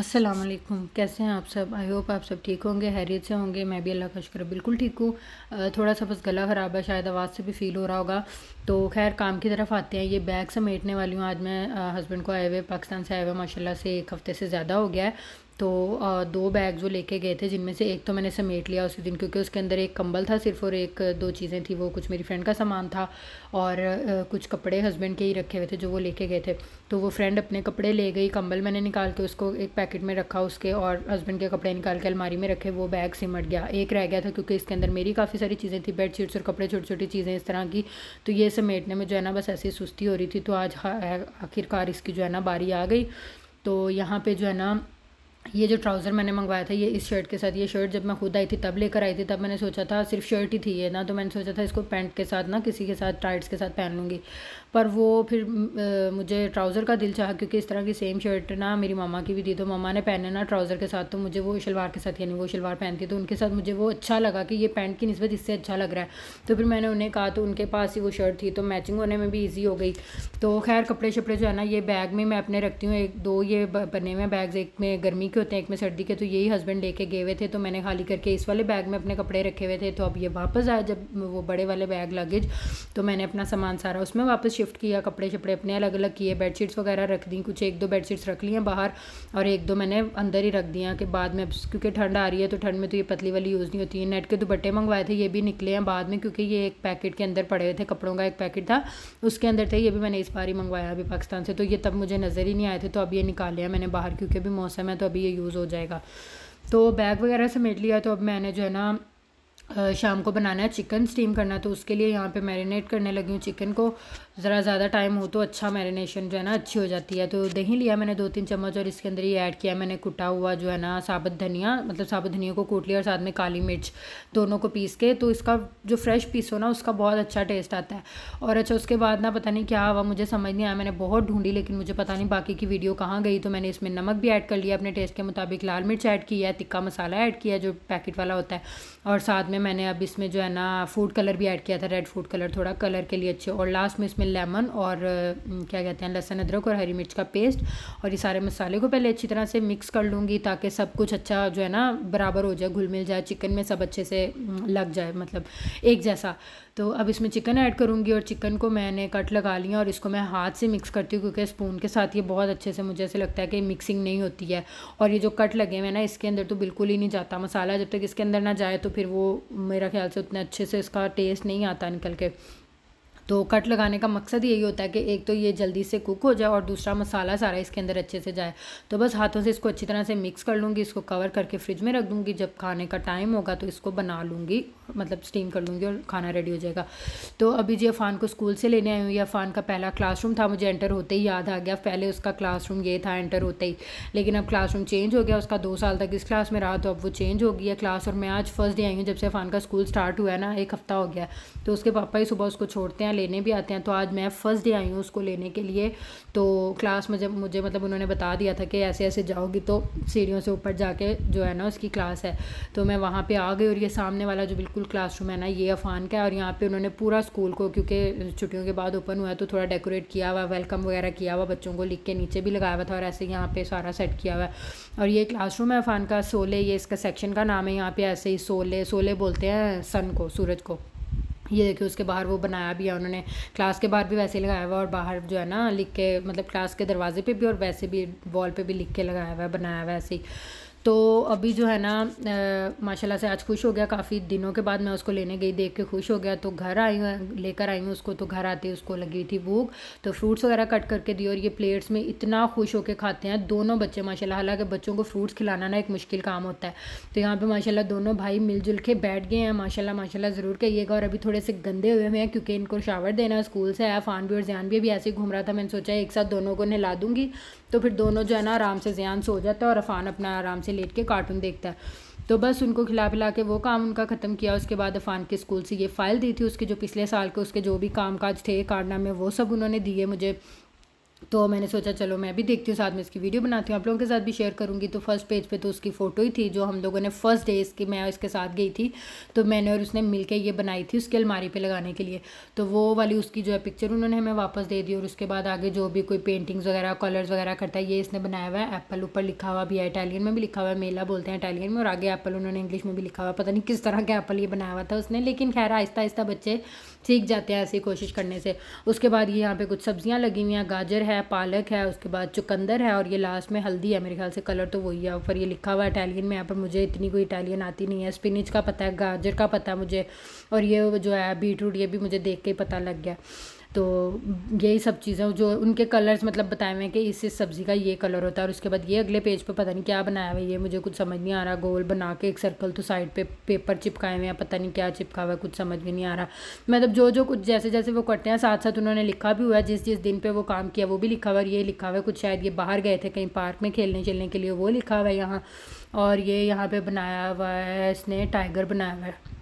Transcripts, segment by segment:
अस्सलाम वालेकुम कैसे हैं आप सब आई होप आप सब ठीक होंगे हैरियत से होंगे मैं भी अल्लाह का शुक्र बिल्कुल ठीक हूँ थोड़ा सा बस गला ख़राब है शायद आवाज़ से भी फ़ील हो रहा होगा तो खैर काम की तरफ आते हैं ये बैग समेटने वाली हूँ आज मैं हस्बैंड को आए हुए पाकिस्तान से आए हुए माशाल्लाह से एक हफ़्ते से ज़्यादा हो गया है तो दो बैग जो लेके गए थे जिनमें से एक तो मैंने समेट लिया उसी दिन क्योंकि उसके अंदर एक कंबल था सिर्फ और एक दो चीज़ें थी वो कुछ मेरी फ्रेंड का सामान था और कुछ कपड़े हस्बैंड के ही रखे हुए थे जो वो लेके गए थे तो वो फ्रेंड अपने कपड़े ले गई कंबल मैंने निकाल के उसको एक पैकेट में रखा उसके और हस्बैंड के कपड़े निकाल के अलमारी में रखे वो बैग सिमट गया एक रह गया था क्योंकि इसके अंदर मेरी काफ़ी सारी चीज़ें थी बेड शीट्स और कपड़े छोटी छोटी चीज़ें इस तरह की तो ये समेटने में जो है ना बस ऐसी सुस्ती हो रही थी तो आज आखिरकार इसकी जो है ना बारी आ गई तो यहाँ पे जो है ना ये जो ट्राउज़र मैंने मंगवाया था ये इस शर्ट के साथ ये शर्ट जब मैं खुद आई थी तब लेकर आई थी तब मैंने सोचा था सिर्फ शर्ट ही थी ये ना तो मैंने सोचा था इसको पैंट के साथ ना किसी के साथ टाइट्स के साथ पहन लूँगी पर वो फिर मुझे ट्राउज़र का दिल चाहा क्योंकि इस तरह की सेम शर्ट ना मेरी मामा की भी थी तो मामा ने पहने ना ट्राउज़र के साथ तो मुझे वो शलवार के साथ यानी वो शलवार पहनती तो उनके साथ मुझे वो अच्छा लगा कि ये पैंट की नस्बत इससे अच्छा लग रहा है तो फिर मैंने उन्हें कहा तो उनके पास ही वो शर्ट थी तो मैचिंग होने में भी ईजी हो गई तो खैर कपड़े शपड़े जो है ना ये बैग में मैं अपने रखती हूँ एक दो ये बने हुए बैग एक में गर्मी के होते हैं एक में सर्दी के तो यही हस्बैंड लेके गए हुए थे तो मैंने खाली करके इस वाले बैग में अपने कपड़े रखे हुए थे तो अब ये वापस आया जब वो बड़े वाले बैग लगेज तो मैंने अपना सामान सारा उसमें वापस शिफ्ट किया कपड़े शपड़े अपने अलग अलग किए बेडशीट्स वगैरह रख दी कुछ एक दो बेडशीट्स रख लिया बाहर और एक दो मैंने अंदर ही रख दिया कि बाद में क्योंकि ठंड आ रही है तो ठंड में तो ये पतली वाली यूज़ नहीं होती है नेट के दुपट्टे मंगवाए थे ये भी निकले हैं बाद में क्योंकि ये एक पैकेट के अंदर पड़े हुए थे कपड़ों का एक पैकेट था उसके अंदर थे ये भी मैंने इस बार ही मंगवाया अभी पाकिस्तान से तो ये तब मुझे नज़र ही नहीं आए थे तो अब ये निकाले हैं मैंने बाहर क्योंकि अभी मौसम है तो अभी लिए यूज़ हो जाएगा तो बैग वगैरह समेट लिया तो अब मैंने जो है ना शाम को बनाना है चिकन स्टीम करना तो उसके लिए यहाँ पे मैरिनेट करने लगी हूँ चिकन को ज़रा ज़्यादा टाइम हो तो अच्छा मैरिनेशन जो है ना अच्छी हो जाती है तो दही लिया मैंने दो तीन चम्मच और इसके अंदर ही ऐड किया मैंने कुटा हुआ जो है ना साबुत धनिया मतलब साबुत धनिया को कूट लिया और साथ में काली मिर्च दोनों को पीस के तो इसका जो फ्रेश पीस हो ना उसका बहुत अच्छा टेस्ट आता है और अच्छा उसके बाद ना पता नहीं क्या हुआ मुझे समझ नहीं आया मैंने बहुत ढूंढी लेकिन मुझे पता नहीं बाकी की वीडियो कहाँ गई तो मैंने इसमें नमक भी ऐड कर लिया अपने टेस्ट के मुताबिक लाल मिर्च ऐड किया है तिक्का मसाला ऐड किया जो पैकेट वाला होता है और साथ में मैंने अब इसमें जो है ना फूड कलर भी ऐड किया था रेड फूड कलर थोड़ा कलर के लिए अच्छे और लास्ट में इसमें इसमें लेमन और क्या कहते हैं लहसुन अदरक और हरी मिर्च का पेस्ट और ये सारे मसाले को पहले अच्छी तरह से मिक्स कर लूँगी ताकि सब कुछ अच्छा जो है ना बराबर हो जाए घुल मिल जाए चिकन में सब अच्छे से लग जाए मतलब एक जैसा तो अब इसमें चिकन ऐड करूँगी और चिकन को मैंने कट लगा लिया और इसको मैं हाथ से मिक्स करती हूँ क्योंकि स्पून के साथ ये बहुत अच्छे से मुझे ऐसे लगता है कि मिक्सिंग नहीं होती है और ये जो कट लगे हुए ना इसके अंदर तो बिल्कुल ही नहीं जाता मसाला जब तक इसके अंदर ना जाए तो फिर वो मेरा ख्याल से उतने अच्छे से इसका टेस्ट नहीं आता निकल के तो कट लगाने का मकसद यही होता है कि एक तो ये जल्दी से कुक हो जाए और दूसरा मसाला सारा इसके अंदर अच्छे से जाए तो बस हाथों से इसको अच्छी तरह से मिक्स कर लूँगी इसको कवर करके फ्रिज में रख दूँगी जब खाने का टाइम होगा तो इसको बना लूँगी मतलब स्टीम कर लूँगी और खाना रेडी हो जाएगा तो अभी जी अफ़ान को स्कूल से लेने आई हूँ या अफ़ान का पहला क्लासरूम था मुझे एंटर होते ही याद आ गया पहले उसका क्लासरूम ये था एंटर होते ही लेकिन अब क्लासरूम चेंज हो गया उसका दो साल तक इस क्लास में रहा तो अब वो चेंज हो गया क्लास और मैं आज फर्स्ट डे आई हूँ जब से अफ़ान का स्कूल स्टार्ट हुआ है ना एक हफ़्ता हो गया तो उसके पापा ही सुबह उसको छोड़ते हैं लेने भी आते हैं तो आज मैं फर्स्ट डे आई हूँ उसको लेने के लिए तो क्लास में जब मुझे मतलब उन्होंने बता दिया था कि ऐसे ऐसे जाओगी तो सीढ़ियों से ऊपर जाके जो है ना उसकी क्लास है तो मैं वहाँ पर आ गई और ये सामने वाला जो बिल्कुल क्लासरूम है ना ये अफान का है और यहाँ पर उन्होंने पूरा स्कूल को क्योंकि छुट्टियों के बाद ओपन हुआ है तो थोड़ा डेकोरेट किया हुआ वेलकम वगैरह किया हुआ बच्चों को लिख के नीचे भी लगाया हुआ था और ऐसे यहाँ पर सारा सेट किया हुआ है और ये क्लासरूम है अफान का सोले ये इसका सेक्शन का नाम है यहाँ पे ऐसे ही सोले सोले बोलते हैं सन को सूरज को ये देखिए उसके बाहर वो बनाया भी है उन्होंने क्लास के बाहर भी वैसे ही लगाया हुआ और बाहर जो है ना लिख के मतलब क्लास के दरवाजे पे भी और वैसे भी वॉल पे भी लिख के लगाया हुआ है बनाया हुआ ऐसे ही तो अभी जो है ना माशाल्लाह से आज खुश हो गया काफ़ी दिनों के बाद मैं उसको लेने गई देख के खुश हो गया तो घर आई हूँ लेकर आई हूँ उसको तो घर आते उसको लगी थी भूख तो फ्रूट्स वगैरह कट करके दिए और ये प्लेट्स में इतना खुश होकर खाते हैं दोनों बच्चे माशाल्लाह हालांकि बच्चों को फ्रूट्स खिलाना ना एक मुश्किल काम होता है तो यहाँ पर माशाल्लाह दोनों भाई मिलजुल के बैठ गए हैं माशाल्लाह माशाल्लाह ज़रूर कहिएगा और अभी थोड़े से गंदे हुए हैं क्योंकि इनको शावर देना है स्कूल से आया फान भी और जैन भी अभी ऐसे ही घूम रहा था मैंने सोचा एक साथ दोनों को नहला दूँगी तो फिर दोनों जो है ना आराम से जयान सो जाता है और अफ़ान अपना आराम से लेट के कार्टून देखता है तो बस उनको खिला पिला के वो काम उनका ख़त्म किया उसके बाद अफ़ान के स्कूल से ये फ़ाइल दी थी उसके जो पिछले साल के उसके जो भी काम काज थे कारनामे वो सब उन्होंने दिए मुझे तो मैंने सोचा चलो मैं भी देखती हूँ साथ में इसकी वीडियो बनाती हूँ आप लोगों के साथ भी शेयर करूँगी तो फर्स्ट पेज पे तो उसकी फ़ोटो ही थी जो हम लोगों ने फर्स्ट डे इसकी मैं इसके साथ गई थी तो मैंने और उसने मिल ये बनाई थी उसके अलमारी पर लगाने के लिए तो वो वाली उसकी जो है पिक्चर उन्होंने हमें वापस दे दी और उसके बाद आगे जो भी कोई पेंटिंग्स वगैरह कलर्स वगैरह करता है ये इसने बनाया हुआ है एप्पल ऊपर लिखा हुआ भी है इटालियन में भी लिखा हुआ है मेला बोलते हैं इटालियन में और आगे एप्पल उन्होंने इंग्लिश में भी लिखा हुआ पता नहीं किस तरह का एप्पल ये बनाया हुआ था उसने लेकिन खैर आहिस्ता आहिस्ता बच्चे सीख जाते हैं ऐसी कोशिश करने से उसके बाद ये यहाँ पर कुछ सब्जियाँ लगी हुई हैं गाजर है है पालक है उसके बाद चुकंदर है और ये लास्ट में हल्दी है मेरे ख्याल से कलर तो वही है ऊपर ये लिखा हुआ है इटालियन में यहाँ पर मुझे इतनी कोई इटालियन आती नहीं है स्पिनिज का पता है गाजर का पता है मुझे और ये जो है बीट रूट ये भी मुझे देख के पता लग गया तो यही सब चीज़ें जो उनके कलर्स मतलब बताए हुए हैं कि इस इस सब्ज़ी का ये कलर होता है और उसके बाद ये अगले पेज पे पता नहीं क्या बनाया हुआ है ये मुझे कुछ समझ नहीं आ रहा गोल बना के एक सर्कल तो साइड पे पेपर चिपकाए हुए हैं पता नहीं क्या चिपका हुआ है कुछ समझ भी नहीं आ रहा मतलब जो जो कुछ जैसे जैसे वो करते हैं साथ साथ उन्होंने लिखा भी हुआ है जिस जिस दिन पर वो काम किया वो भी लिखा हुआ है ये लिखा हुआ है कुछ शायद ये बाहर गए थे कहीं पार्क में खेलने चलने के लिए वो लिखा हुआ है यहाँ और ये यहाँ पर बनाया हुआ है इसने टाइगर बनाया हुआ है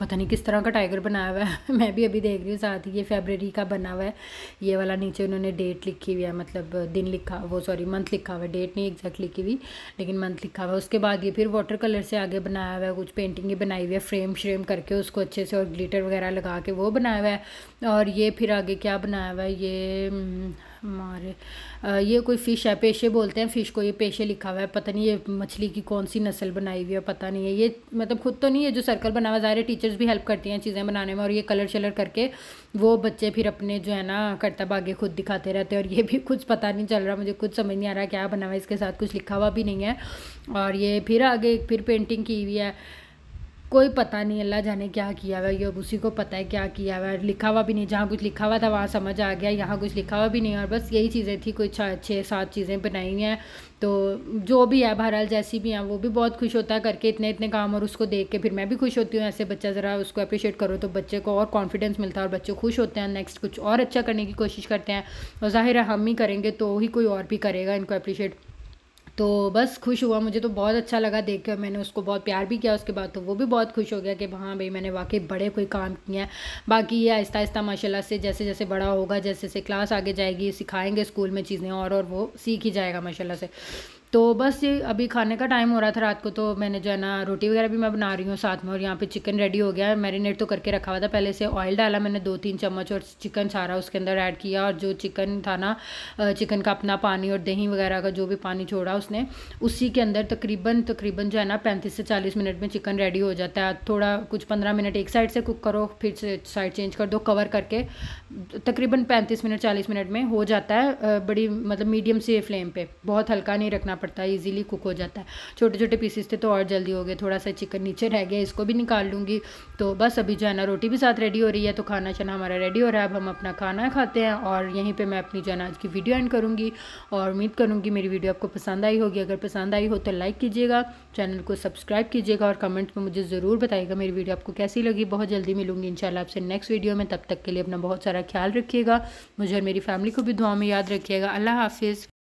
पता नहीं किस तरह का टाइगर बनाया हुआ है मैं भी अभी देख रही हूँ साथ ही ये फेबररी का बना हुआ है ये वाला नीचे उन्होंने डेट लिखी हुई है मतलब दिन लिखा वो सॉरी मंथ लिखा हुआ है डेट नहीं एग्जैक्ट लिखी हुई लेकिन मंथ लिखा हुआ है उसके बाद ये फिर वाटर कलर से आगे बनाया हुआ है कुछ पेंटिंग ही बनाई हुई है फ्रेम श्रेम करके उसको अच्छे से और ग्लीटर वगैरह लगा के वो बनाया हुआ है और ये फिर आगे क्या बनाया हुआ है ये हम्म, हमारे ये कोई फ़िश है पेशे बोलते हैं फ़िश को ये पेशे लिखा हुआ है पता नहीं ये मछली की कौन सी नस्ल बनाई हुई है पता नहीं है ये मतलब खुद तो नहीं है जो सर्कल बना हुआ ज़ाहिर टीचर्स भी हेल्प करती हैं चीज़ें बनाने में और ये कलर शलर करके वो बच्चे फिर अपने जो है ना करतब आगे खुद दिखाते रहते हैं और ये भी कुछ पता नहीं चल रहा मुझे कुछ समझ नहीं आ रहा क्या बना हुआ इसके साथ कुछ लिखा हुआ भी नहीं है और ये फिर आगे फिर पेंटिंग की हुई है कोई पता नहीं अल्लाह जाने क्या किया हुआ है उसी को पता है क्या किया हुआ है लिखा हुआ भी नहीं जहाँ कुछ लिखा हुआ था वहाँ समझ आ गया यहाँ कुछ लिखा हुआ भी नहीं और बस यही चीज़ें थी कुछ छः सात चीज़ें बनाई हैं तो जो भी है बहरहाल जैसी भी हैं वो भी बहुत खुश होता है करके इतने इतने काम और उसको देख के फिर मैं भी खुश होती हूँ ऐसे बच्चा ज़रा उसको अप्रिशिएट करो तो बच्चे को और कॉन्फिडेंस मिलता है और बच्चे खुश होते हैं नेक्स्ट कुछ और अच्छा करने की कोशिश करते हैं और ज़ाहिर है हम ही करेंगे तो ही कोई और भी करेगा इनको अप्रिशिएट तो बस खुश हुआ मुझे तो बहुत अच्छा लगा देख कर मैंने उसको बहुत प्यार भी किया उसके बाद तो वो भी बहुत खुश हो गया कि हाँ भाई मैंने वाकई बड़े कोई काम किए हैं बाकी ये आहिस्ता आहिस्ता माशाल्लाह से जैसे जैसे बड़ा होगा जैसे जैसे क्लास आगे जाएगी सिखाएंगे स्कूल में चीज़ें और और वो सीख ही जाएगा माशाल्लाह से तो बस ये अभी खाने का टाइम हो रहा था रात को तो मैंने जो है ना रोटी वगैरह भी मैं बना रही हूँ साथ में और यहाँ पे चिकन रेडी हो गया है मैरिनेट तो करके रखा हुआ था पहले से ऑयल डाला मैंने दो तीन चम्मच और चिकन सारा उसके अंदर ऐड किया और जो चिकन था ना चिकन का अपना पानी और दही वगैरह का जो भी पानी छोड़ा उसने उसी के अंदर तकरीबन तकरीबन जो है ना पैंतीस से चालीस मिनट में चिकन रेडी हो जाता है थोड़ा कुछ पंद्रह मिनट एक साइड से कुक करो फिर से साइड चेंज कर दो कवर करके तकरीबन पैंतीस मिनट चालीस मिनट में हो जाता है बड़ी मतलब मीडियम से फ्लेम पर बहुत हल्का नहीं रखना पड़ता है इजीली कुक हो जाता है छोटे छोटे पीसेस थे तो और जल्दी हो गए थोड़ा सा चिकन नीचे रह गया इसको भी निकाल लूँगी तो बस अभी जो है ना रोटी भी साथ रेडी हो रही है तो खाना छाना हमारा रेडी हो रहा है अब हम अपना खाना खाते हैं और यहीं पर मैं अपनी जो है ना आज की वीडियो एंड करूँगी और उम्मीद करूँगी मेरी वीडियो आपको पसंद आई होगी अगर पसंद आई हो तो लाइक कीजिएगा चैनल को सब्सक्राइब कीजिएगा और कमेंट में मुझे ज़रूर बताइएगा मेरी वीडियो आपको कैसी लगी बहुत जल्दी मिलूंगी इंशाल्लाह आपसे नेक्स्ट वीडियो में तब तक के लिए अपना बहुत सारा ख्याल रखिएगा मुझे और मेरी फैमिली को भी दुआ में याद रखिएगा अल्लाह हाफिज़